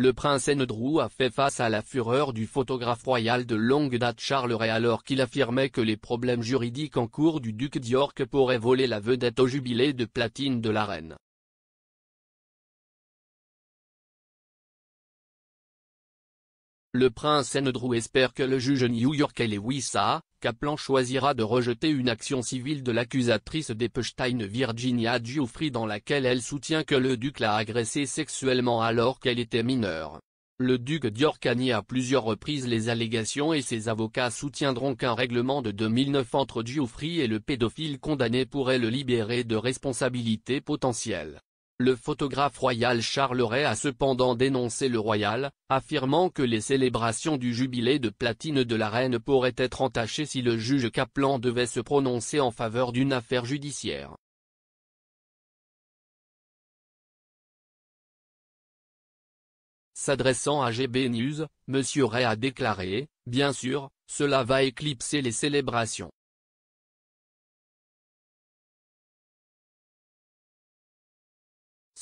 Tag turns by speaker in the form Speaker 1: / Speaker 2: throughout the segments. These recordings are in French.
Speaker 1: Le prince Andrew a fait face à la fureur du photographe royal de longue date Charles Ray alors qu'il affirmait que les problèmes juridiques en cours du duc d'York pourraient voler la vedette au jubilé de platine de la reine. Le prince Andrew espère que le juge new-yorkais Lewisa, Kaplan choisira de rejeter une action civile de l'accusatrice d'Epstein Virginia Giuffre dans laquelle elle soutient que le duc l'a agressée sexuellement alors qu'elle était mineure. Le duc a a à plusieurs reprises les allégations et ses avocats soutiendront qu'un règlement de 2009 entre Giuffrey et le pédophile condamné pourrait le libérer de responsabilités potentielles. Le photographe royal Charles Ray a cependant dénoncé le royal, affirmant que les célébrations du jubilé de platine de la reine pourraient être entachées si le juge Kaplan devait se prononcer en faveur d'une affaire judiciaire. S'adressant à GB News, M. Ray a déclaré, « Bien sûr, cela va éclipser les célébrations.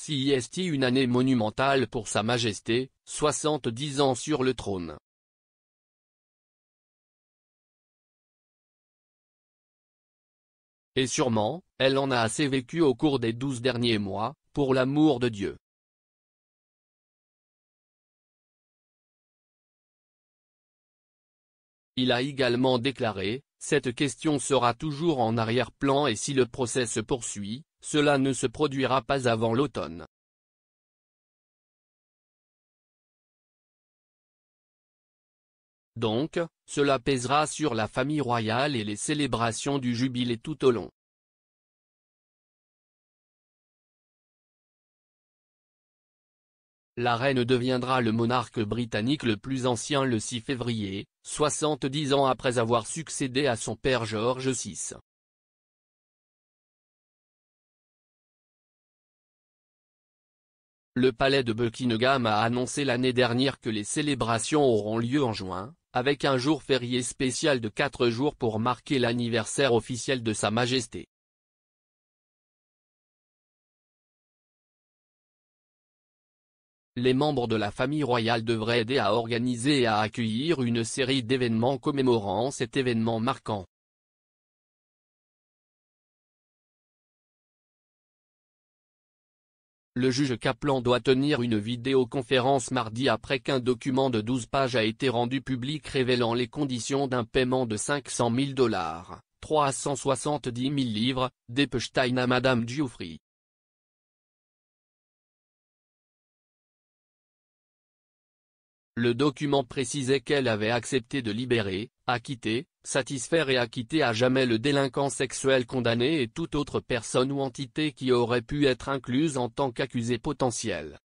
Speaker 2: S'est-il une année monumentale pour Sa Majesté, 70 ans sur le trône. Et sûrement, elle en a assez vécu au cours des douze derniers mois, pour l'amour de Dieu.
Speaker 1: Il a également déclaré, cette question sera toujours en arrière-plan et si le procès se poursuit, cela ne se produira pas
Speaker 2: avant l'automne. Donc, cela pèsera sur la famille royale et les célébrations du jubilé tout au long.
Speaker 1: La reine deviendra le monarque britannique le plus ancien le 6 février, 70 ans après avoir succédé à son père George VI. Le palais de Buckingham a annoncé l'année dernière que les célébrations auront lieu en juin, avec un jour férié spécial de 4 jours pour marquer l'anniversaire officiel de Sa Majesté. Les membres de la famille royale devraient aider à organiser et à accueillir une série d'événements commémorant cet événement marquant. Le juge Kaplan doit tenir une vidéoconférence mardi après qu'un document de 12 pages a été rendu public révélant les conditions d'un paiement de 500 000 dollars, 370 000 livres, d'Epstein à Madame Giuffry.
Speaker 2: Le document
Speaker 1: précisait qu'elle avait accepté de libérer, acquitter, satisfaire et acquitter à jamais le délinquant sexuel condamné et toute autre personne ou entité qui aurait pu être incluse en tant qu'accusé potentiel.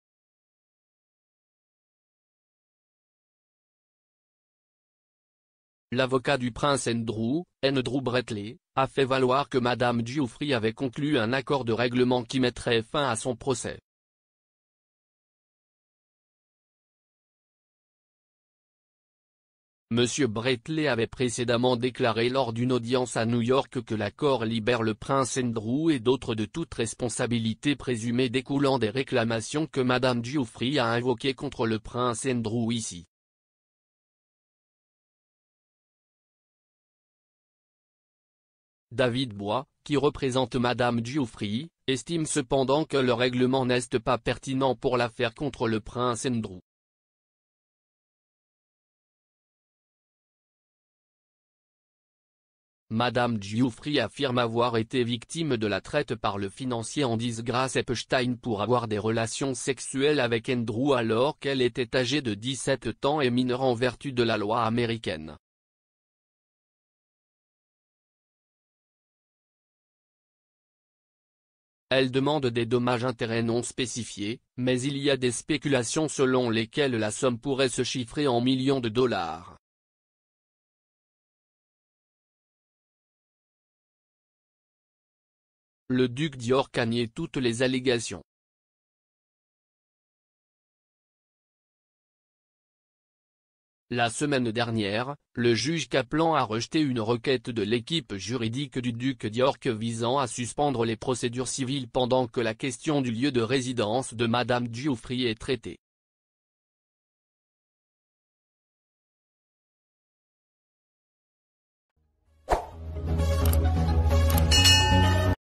Speaker 1: L'avocat du prince Andrew, Andrew Bretley, a fait valoir que Madame Giuffry avait conclu un accord de règlement qui mettrait fin à son procès. M. Bretley avait précédemment déclaré lors d'une audience à New York que l'accord libère le prince Andrew et d'autres de toute responsabilité présumée découlant des réclamations que Mme Giuffry a invoquées contre le prince Andrew ici. David Bois, qui représente Mme Giuffry, estime cependant que le règlement n'est pas pertinent pour l'affaire contre le prince Andrew. Madame Giuffry affirme avoir été victime de la traite par le financier en disgrâce Epstein pour avoir des relations sexuelles avec Andrew alors qu'elle était âgée de 17 ans et mineure en vertu de la loi américaine. Elle demande des dommages-intérêts non spécifiés, mais il y a des spéculations selon lesquelles la somme pourrait se chiffrer en millions de dollars.
Speaker 2: Le duc d'York a nié toutes les allégations.
Speaker 1: La semaine dernière, le juge Kaplan a rejeté une requête de l'équipe juridique du duc d'York visant à suspendre les procédures civiles pendant que la question du lieu de résidence de Madame Giuffry est traitée.